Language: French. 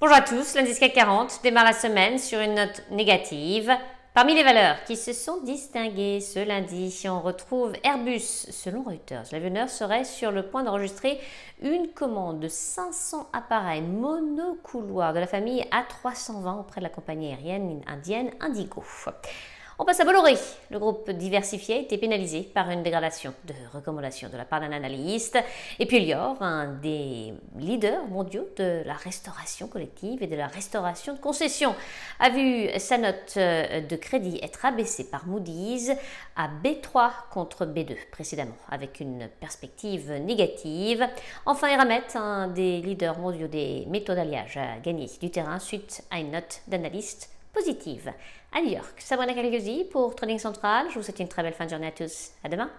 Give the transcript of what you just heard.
Bonjour à tous, l'indice 40 démarre la semaine sur une note négative. Parmi les valeurs qui se sont distinguées ce lundi, si on retrouve Airbus. Selon Reuters, l'avionneur serait sur le point d'enregistrer une commande de 500 appareils monocouloirs de la famille A320 auprès de la compagnie aérienne indienne Indigo. On passe à Bolloré. Le groupe diversifié a été pénalisé par une dégradation de recommandation de la part d'un analyste. Et puis Lior, un des leaders mondiaux de la restauration collective et de la restauration de concessions, a vu sa note euh, de crédit être abaissée par Moody's à B3 contre B2 précédemment, avec une perspective négative. Enfin, Eramet, un des leaders mondiaux des métaux d'alliage, a gagné du terrain suite à une note d'analyste positive. À New York, Sabrina Calgiosi pour Trading Central. Je vous souhaite une très belle fin de journée à tous. À demain.